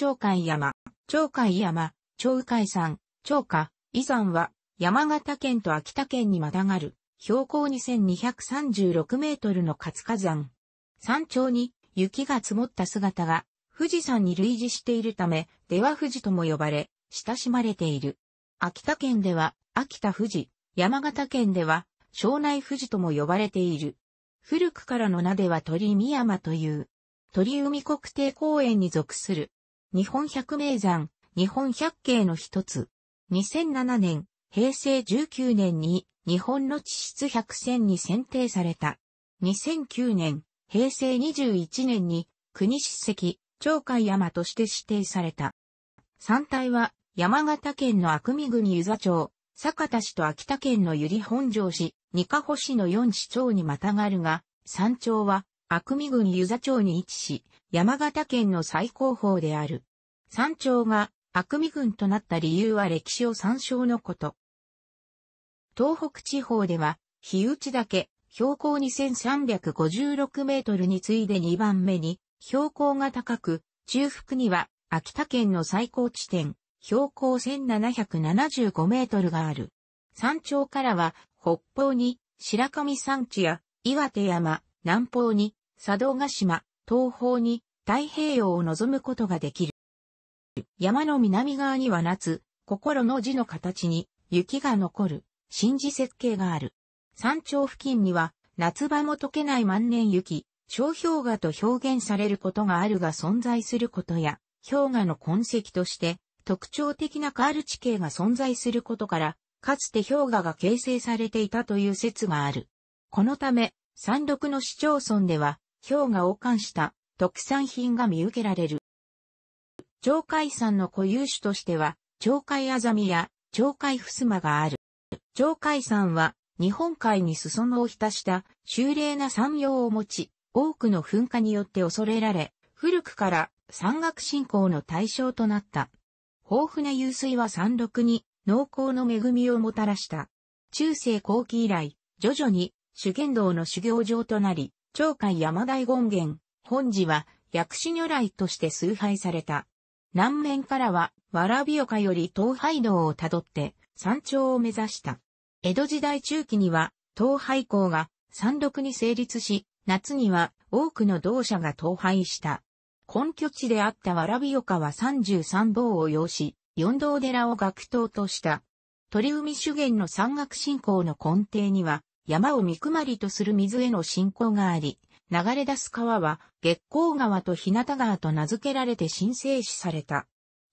鳥海山、鳥海山、鳥海山、鳥海、遺山は、山形県と秋田県にまたがる、標高2236メートルの活火山。山頂に雪が積もった姿が、富士山に類似しているため、では富士とも呼ばれ、親しまれている。秋田県では、秋田富士、山形県では、庄内富士とも呼ばれている。古くからの名では鳥見山という、鳥海国定公園に属する日本百名山、日本百景の一つ。2007年、平成19年に日本の地質百選に選定された。2009年、平成21年に国史跡、鳥海山として指定された。山体は山形県の悪見国湯沢町、酒田市と秋田県の百合本庄市、二ヶ星の四市町にまたがるが、山頂は悪久見郡湯座町に位置し、山形県の最高峰である。山頂が悪久見郡となった理由は歴史を参照のこと。東北地方では、日内岳、標高2356メートルに次いで2番目に、標高が高く、中腹には秋田県の最高地点、標高1775メートルがある。山頂からは北方に白神山地や岩手山、南方に佐渡島、東方に太平洋を望むことができる。山の南側には夏、心の字の形に雪が残る、新字設計がある。山頂付近には夏場も溶けない万年雪、小氷河と表現されることがあるが存在することや、氷河の痕跡として特徴的なカール地形が存在することから、かつて氷河が形成されていたという説がある。このため、山麓の市町村では、氷河を冠した特産品が見受けられる。鳥海山の固有種としては、鳥海アザミや鳥海ふすまがある。鳥海山は日本海に裾野を浸した修麗な山陽を持ち、多くの噴火によって恐れられ、古くから山岳信仰の対象となった。豊富な湧水は山麓に濃厚の恵みをもたらした。中世後期以来、徐々に修験道の修行場となり、長海山大権現、本寺は薬師如来として崇拝された。南面からは、わらび丘より東海道をたどって山頂を目指した。江戸時代中期には、東海港が山麓に成立し、夏には多くの同社が東廃した。根拠地であったわらび丘は33坊を要し、四道寺を学頭とした。鳥海修験の山岳信仰の根底には、山を見くまりとする水への信仰があり、流れ出す川は月光川と日向川と名付けられて神聖視された。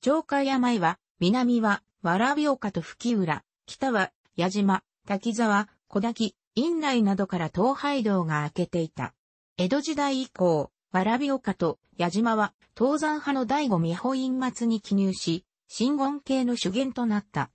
城下山は、南は、わらび岡と吹浦、北は、矢島、滝沢、小滝、院内などから東海道が開けていた。江戸時代以降、わらび岡と矢島は東山派の第五美保院末に記入し、新言系の主源となった。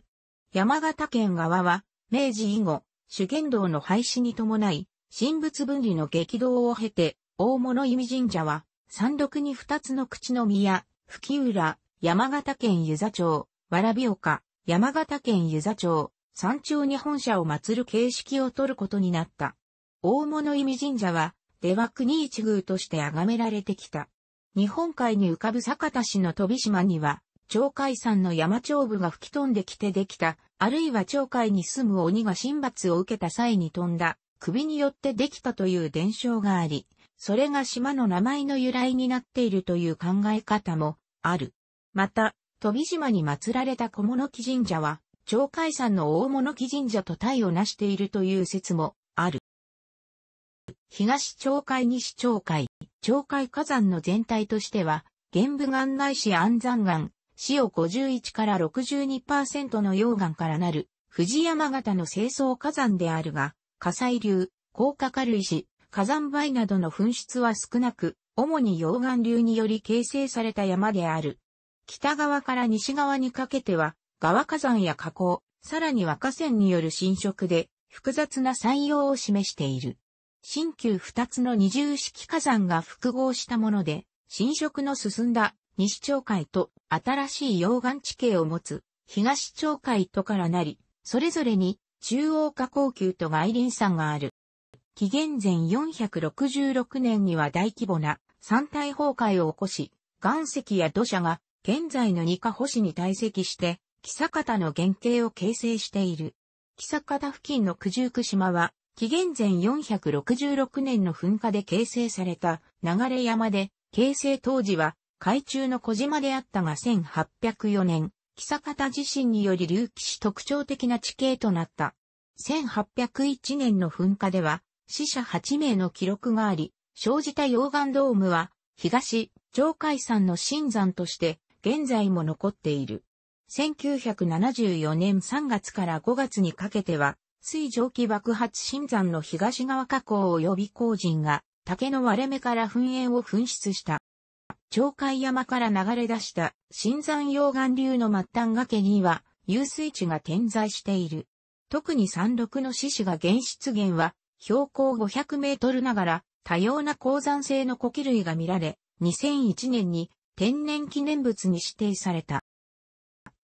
山形県側は、明治以後、主言道の廃止に伴い、神仏分離の激動を経て、大物弓神社は、山麓に二つの口の宮、吹浦、山形県湯座町、蕨岡、山形県湯座町、山頂に本社を祀る形式を取ることになった。大物意味神社は、出羽国一宮として崇められてきた。日本海に浮かぶ酒田市の飛島には、鳥海山の山頂部が吹き飛んできてできたあるいは町会に住む鬼が神罰を受けた際に飛んだ、首によってできたという伝承があり、それが島の名前の由来になっているという考え方もある。また、飛島に祀られた小物木神社は、鳥海山の大物木神社と対を成しているという説もある。東鳥海西鳥海、鳥海火山の全体としては、玄武岩内市安山岩、塩51から62%の溶岩からなる、藤山型の清掃火山であるが、火砕流、高架軽石、火山灰などの噴出は少なく、主に溶岩流により形成された山である。北側から西側にかけては、川火山や河口、さらには河川による浸食で、複雑な採用を示している。新旧二つの二重式火山が複合したもので、浸食の進んだ西町会と新しい溶岩地形を持つ東町会とからなり、それぞれに中央下降級と外輪山がある。紀元前466年には大規模な山体崩壊を起こし、岩石や土砂が現在の二カ星に堆積して、木坂田の原型を形成している。木坂田付近の九十九島は、紀元前466年の噴火で形成された流山で、形成当時は海中の小島であったが1804年、坂方地震により隆起し特徴的な地形となった。1801年の噴火では、死者8名の記録があり、生じた溶岩ドームは、東、上海山の新山として、現在も残っている。1974年3月から5月にかけては、水蒸気爆発新山の東側加口及び工人が、竹の割れ目から噴煙を噴出した。鳥海山から流れ出した新山溶岩流の末端崖には遊水地が点在している。特に山麓の獅子が原出源は標高500メートルながら多様な鉱山性の古気類が見られ、2001年に天然記念物に指定された。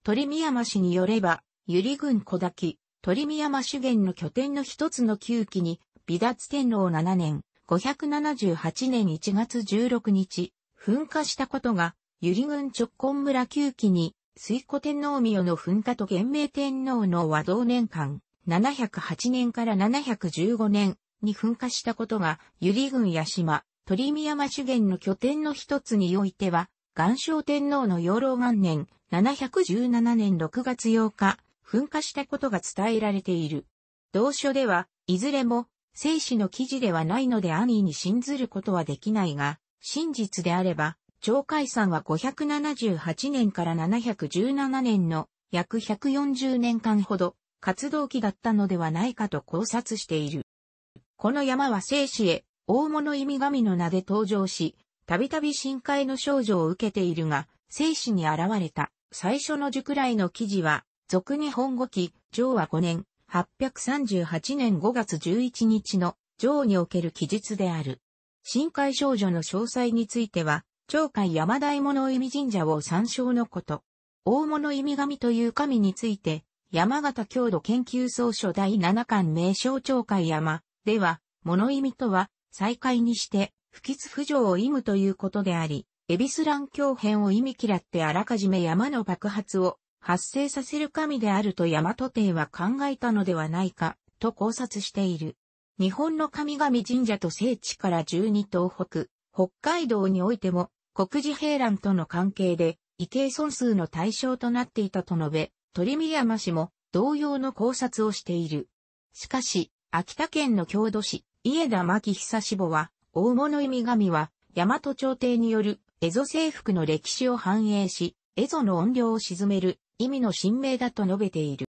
鳥見山氏によれば、ゆり郡小滝、鳥見山主源の拠点の一つの旧期に、美脱天皇7年、578年1月16日、噴火したことが、由利郡直根村旧期に、水古天皇宮の噴火と元明天皇の和道年間、708年から715年に噴火したことが、由利郡八島、鳥見山主験の拠点の一つにおいては、岩礁天皇の養老元年、717年6月8日、噴火したことが伝えられている。同書では、いずれも、生死の記事ではないので安易に信ずることはできないが、真実であれば、鳥海山は578年から717年の約140年間ほど活動期だったのではないかと考察している。この山は生死へ大物意味神の名で登場し、たびたび深海の少女を受けているが、生死に現れた最初の塾来の記事は、俗日本語記、上は5年、838年5月11日の上における記述である。深海少女の詳細については、鳥海山大物意味神社を参照のこと。大物意味神という神について、山形郷土研究総書第7巻名称鳥海山では、物意味とは、再開にして、不吉不条を意味ということであり、エビスラン教編を意味嫌ってあらかじめ山の爆発を発生させる神であると大和帝は考えたのではないか、と考察している。日本の神々神社と聖地から12東北、北海道においても、国事平乱との関係で、異形損数の対象となっていたと述べ、鳥見山氏も同様の考察をしている。しかし、秋田県の郷土史、家田牧久志母は、大物意味神は、大和朝廷による、蝦夷征服の歴史を反映し、蝦夷の怨霊を鎮める、意味の神明だと述べている。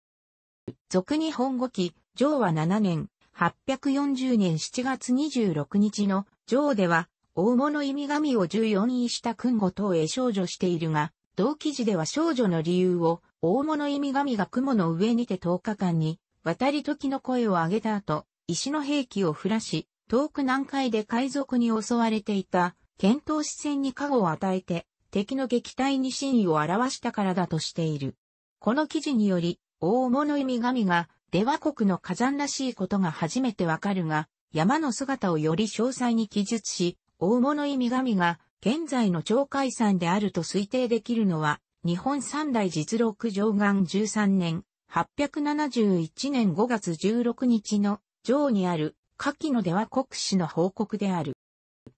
俗に本語記、上和7年、840年7月26日の上では、大物意味神を14位した訓後等へ少女しているが、同記事では少女の理由を、大物意味神が雲の上にて10日間に、渡り時の声を上げた後、石の兵器を降らし、遠く南海で海賊に襲われていた、剣闘視線に加護を与えて、敵の撃退に真意を表したからだとしている。この記事により、大物意味神が、出羽国の火山らしいことが初めてわかるが、山の姿をより詳細に記述し、大物意味神が現在の鳥海山であると推定できるのは、日本三大実録上岸13年、871年5月16日の上にある下記の出羽国史の報告である。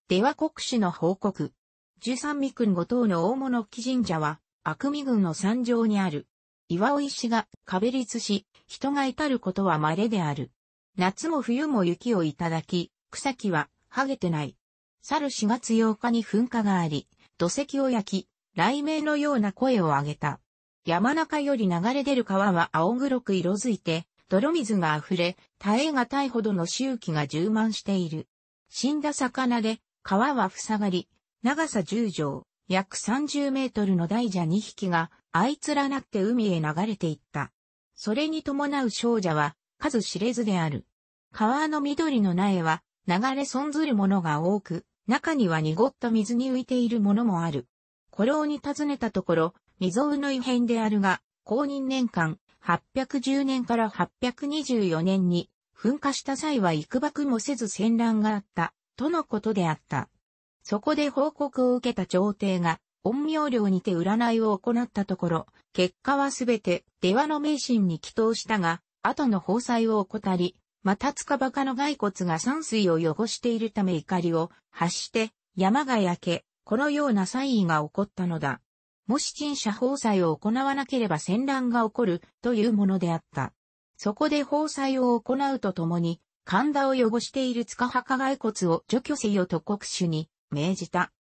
出羽国史の報告。十三味君五島の大物木神社は、悪味郡の山上にある岩尾石が壁立し、人が至ることは稀である。夏も冬も雪をいただき、草木は、剥げてない。去る4月8日に噴火があり、土石を焼き、雷鳴のような声を上げた。山中より流れ出る川は青黒く色づいて、泥水が溢れ、耐え難いほどの周期が充満している。死んだ魚で、川は塞がり、長さ10畳、約30メートルの大蛇2匹があいつらなって海へ流れていった。それに伴う少女は数知れずである。川の緑の苗は流れ損ずるものが多く、中には濁った水に浮いているものもある。古老に尋ねたところ、未曾有の異変であるが、公認年間810年から824年に噴火した際は幾くもせず戦乱があった、とのことであった。そこで報告を受けた朝廷が陰陽寮にて占いを行ったところ、結果はすべて、出羽の迷信に祈祷したが、後の放災を怠り、また塚馬鹿の骸骨が山水を汚しているため怒りを発して、山が焼け、このような災異が起こったのだ。もし陳謝放災を行わなければ戦乱が起こるというものであった。そこで放災を行うとともに、神田を汚している塚墓骸骨を除去せよと国主に命じた。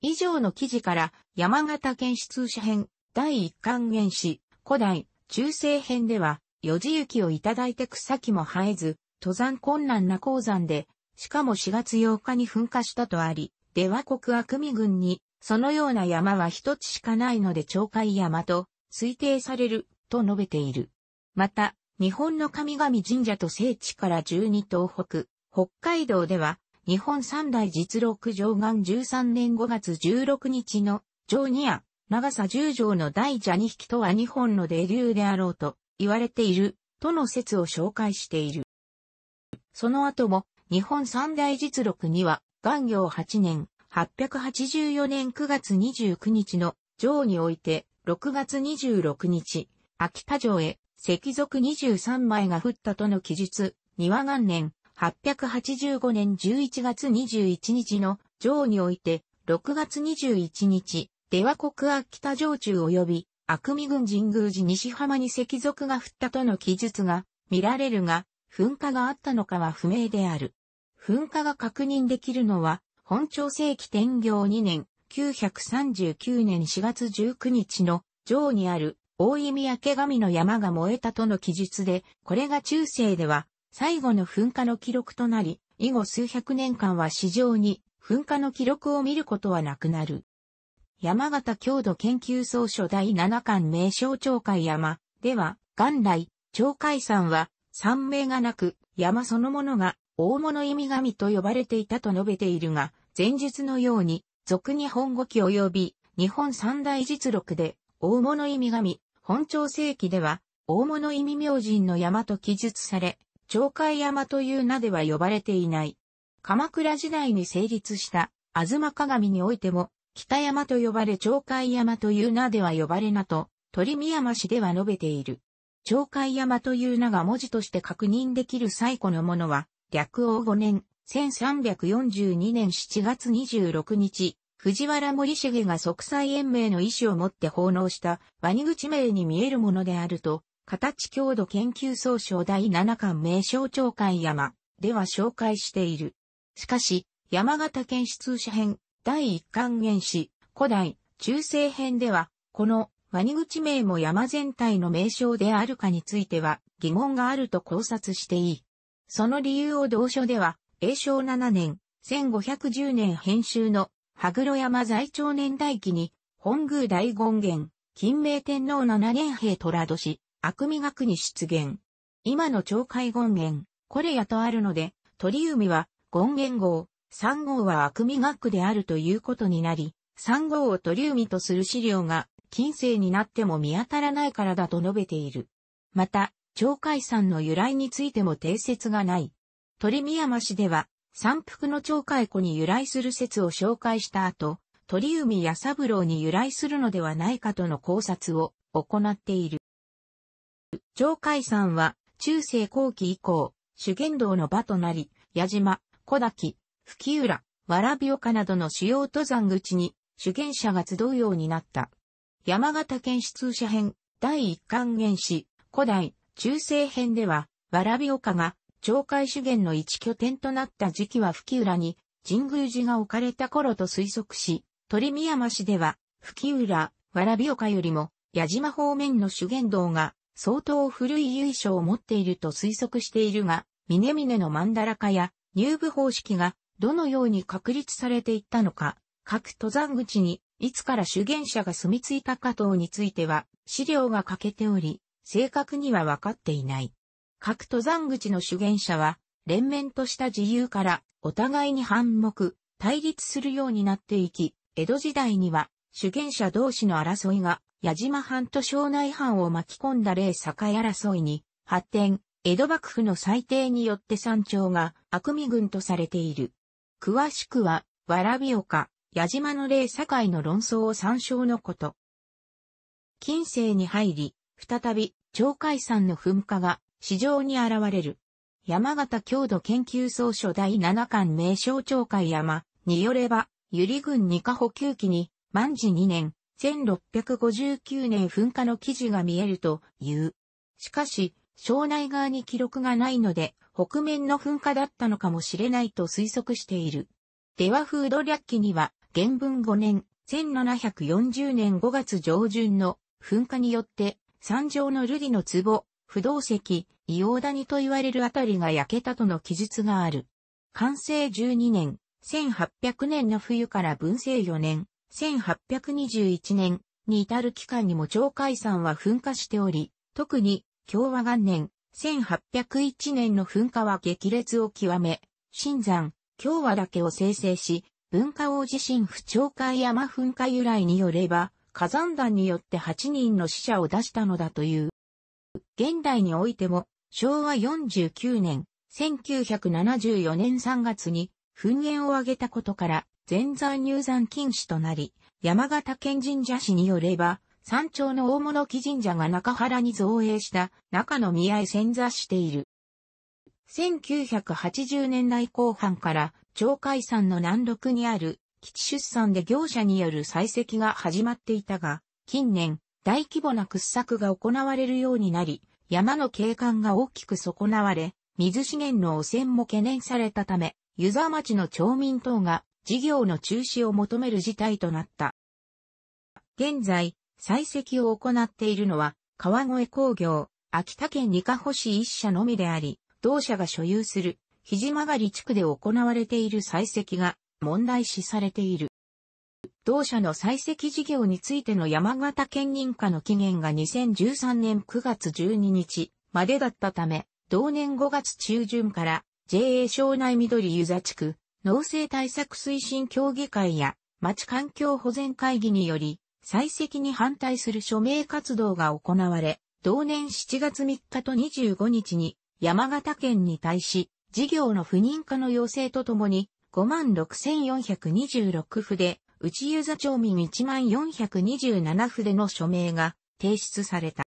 以上の記事から山形県出社編第一巻原始古代中世編では四字雪をいただいて草木も生えず登山困難な鉱山でしかも4月8日に噴火したとあり、出羽国悪味軍にそのような山は一つしかないので鳥海山と推定されると述べている。また日本の神々神社と聖地から12東北、北海道では日本三大実録上岸13年5月16日の上2夜、長さ10条の大蛇2匹とは日本のデ流であろうと言われているとの説を紹介している。その後も日本三大実録には、元行8年、884年9月29日の上において、6月26日、秋田城へ石属23枚が降ったとの記述、庭元年、8 8 5年11月21日の上において、6月21日、出羽国秋田城中及び、悪見郡神宮寺西浜に石族が降ったとの記述が見られるが、噴火があったのかは不明である。噴火が確認できるのは、本朝世紀天行2年、939年4月19日の上にある大井宮家神の山が燃えたとの記述で、これが中世では最後の噴火の記録となり、以後数百年間は市場に噴火の記録を見ることはなくなる。山形郷土研究総書第七巻名称鳥海山では、元来、鳥海山は山名がなく、山そのものが大物意味神と呼ばれていたと述べているが、前述のように、俗日本語記及び日本三大実録で、大物意味神、本朝世紀では、大物意味明神の山と記述され、鳥海山という名では呼ばれていない。鎌倉時代に成立した、あずま鏡においても、北山と呼ばれ鳥海山という名では呼ばれなと、鳥見山市では述べている。鳥海山という名が文字として確認できる最古のものは、略王5年、1342年7月26日、藤原森重が即歳延命の意思を持って奉納した、ワニ口名に見えるものであると、形郷土研究総称第7巻名称長官山では紹介している。しかし、山形県史通史編、第1巻原始、古代、中世編では、この、ワニ口名も山全体の名称であるかについては疑問があると考察していい。その理由を同書では、永正7年、1510年編集の、羽黒山在長年代記に、本宮大権現、金明天皇7年兵虎年、悪味学に出現。今の鳥海権現、これやとあるので、鳥海は権現号、三号は悪味学であるということになり、三号を鳥海とする資料が近世になっても見当たらないからだと述べている。また、鳥海山の由来についても定説がない。鳥宮山市では、三福の鳥海湖に由来する説を紹介した後、鳥海や三郎に由来するのではないかとの考察を行っている。上海山は中世後期以降、主験道の場となり、矢島、小滝、吹浦、わらび丘などの主要登山口に主験者が集うようになった。山形県市通社編、第一巻原始、古代、中世編では、わらび丘が上海主験の一拠点となった時期は吹浦に神宮寺が置かれた頃と推測し、鳥見山市では、吹浦、わらび丘よりも、矢島方面の主験道が相当古い由緒を持っていると推測しているが、峰々の曼荼羅化や入部方式がどのように確立されていったのか、各登山口にいつから修験者が住み着いたか等については資料が欠けており、正確には分かっていない。各登山口の修験者は、連綿とした自由からお互いに反目、対立するようになっていき、江戸時代には主権者同士の争いが、矢島藩と庄内藩を巻き込んだ霊境争いに発展、江戸幕府の裁定によって山頂が悪味軍とされている。詳しくは、わらび岡、矢島の霊境の論争を参照のこと。近世に入り、再び、鳥海山の噴火が市場に現れる。山形郷土研究総書第7巻名称鳥海山によれば、ゆり軍二課補給機に万事2年、1659年噴火の記事が見えるという。しかし、庄内側に記録がないので、北面の噴火だったのかもしれないと推測している。では風土略記には、原文5年、1740年5月上旬の噴火によって、山上の瑠璃の壺、不動石、硫黄谷と言われるあたりが焼けたとの記述がある。完成12年、1800年の冬から文政4年、1821年に至る期間にも鳥海山は噴火しており、特に共和元年1801年の噴火は激烈を極め、新山、共和岳を生成し、文化王地震不鳥海山噴火由来によれば、火山弾によって8人の死者を出したのだという。現代においても、昭和49年、1974年3月に噴煙を上げたことから、全財入山禁止となり、山形県神社市によれば、山頂の大物木神社が中原に造営した中の宮へ潜座している。1980年代後半から鳥海山の南麓にある基地出産で業者による採石が始まっていたが、近年大規模な掘削が行われるようになり、山の景観が大きく損なわれ、水資源の汚染も懸念されたため、湯沢町の町民等が事業の中止を求める事態となった。現在、採石を行っているのは、川越工業、秋田県二ヶ星一社のみであり、同社が所有する、肘曲り地区で行われている採石が問題視されている。同社の採石事業についての山形県認可の期限が2013年9月12日までだったため、同年5月中旬から JA 省内緑湯座地区、農政対策推進協議会や町環境保全会議により、採石に反対する署名活動が行われ、同年7月3日と25日に山形県に対し、事業の不認可の要請とともに、56,426筆、内湯座町民14,427筆の署名が提出された。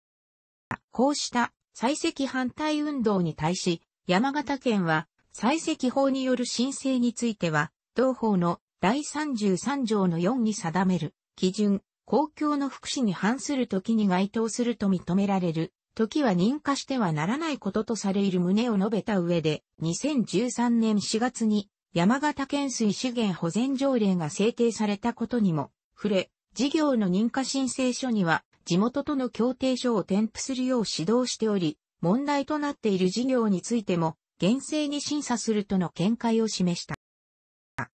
こうした採石反対運動に対し、山形県は採石法による申請については、同法の第33条の4に定める基準、公共の福祉に反する時に該当すると認められる、時は認可してはならないこととされる旨を述べた上で、2013年4月に山形県水資源保全条例が制定されたことにも触れ、事業の認可申請書には地元との協定書を添付するよう指導しており、問題となっている事業についても厳正に審査するとの見解を示した。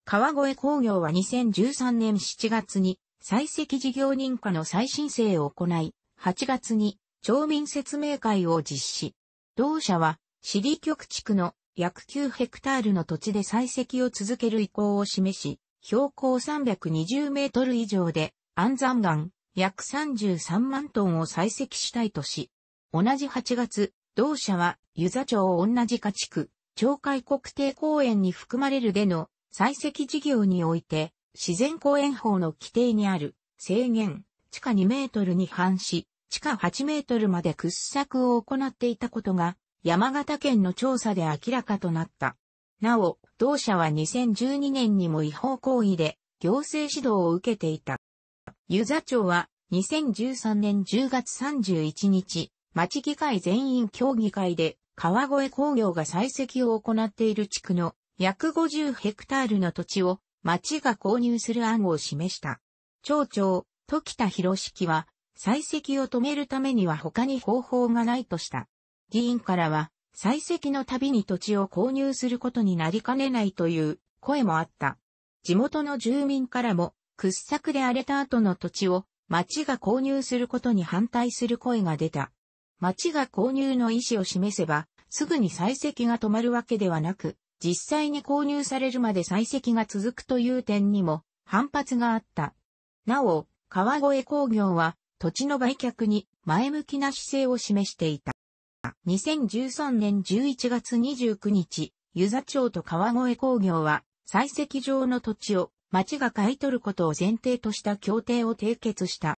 川越工業は2013年7月に採石事業認可の再申請を行い、8月に町民説明会を実施。同社は、市里局地区の約9ヘクタールの土地で採石を続ける意向を示し、標高320メートル以上で、安山岩約33万トンを採石したいとし、同じ8月、同社は、湯座町じ家地区、町会国定公園に含まれるでの採石事業において、自然公園法の規定にある制限、地下2メートルに反し、地下8メートルまで掘削を行っていたことが、山形県の調査で明らかとなった。なお、同社は2012年にも違法行為で行政指導を受けていた。湯座町は2013年10月31日、町議会全員協議会で川越工業が採石を行っている地区の約50ヘクタールの土地を町が購入する案を示した。町長、時田博式は採石を止めるためには他に方法がないとした。議員からは採石のたびに土地を購入することになりかねないという声もあった。地元の住民からも掘削で荒れた後の土地を町が購入することに反対する声が出た。町が購入の意思を示せば、すぐに採石が止まるわけではなく、実際に購入されるまで採石が続くという点にも反発があった。なお、川越工業は土地の売却に前向きな姿勢を示していた。2013年11月29日、湯沢町と川越工業は採石場の土地を町が買い取ることを前提とした協定を締結した。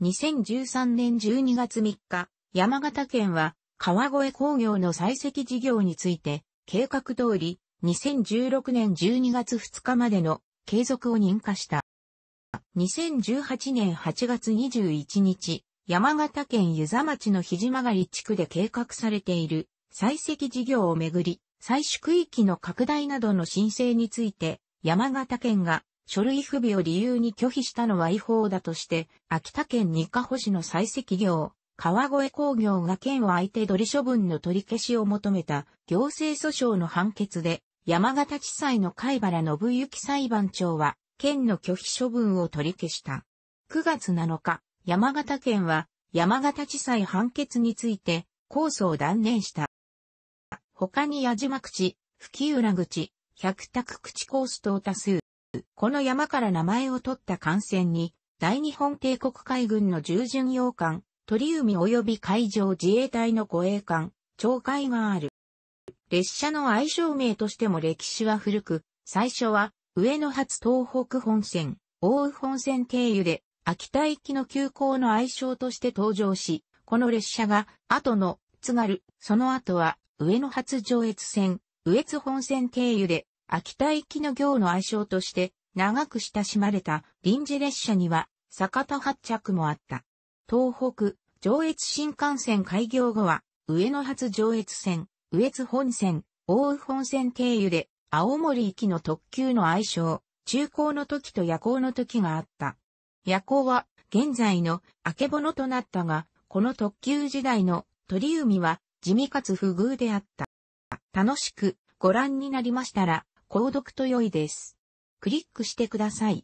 2013年12月3日、山形県は川越工業の採石事業について計画通り2016年12月2日までの継続を認可した。2018年8月21日、山形県湯沢町の肘曲地区で計画されている採石事業をめぐり、採取区域の拡大などの申請について、山形県が書類不備を理由に拒否したのは違法だとして、秋田県二保星の採石業川越工業が県を相手取り処分の取り消しを求めた行政訴訟の判決で、山形地裁の貝原信之裁判長は、県の拒否処分を取り消した。9月7日、山形県は、山形地裁判決について、控訴を断念した。他に矢島口、吹浦口、百択口コース等多数。この山から名前を取った艦船に、大日本帝国海軍の従順洋艦、鳥海及び海上自衛隊の護衛艦、長海がある。列車の愛称名としても歴史は古く、最初は上野発東北本線、大宇本線経由で秋田行きの急行の愛称として登場し、この列車が後の津軽、その後は上野発上越線、上越本線経由で秋田行きの行の愛称として長く親しまれた臨時列車には酒田発着もあった。東北、上越新幹線開業後は、上野発上越線、上越本線、大宇本線経由で、青森行きの特急の愛称、中高の時と夜行の時があった。夜行は、現在の、明けぼのとなったが、この特急時代の、鳥海は、地味かつ不遇であった。楽しく、ご覧になりましたら、購読と良いです。クリックしてください。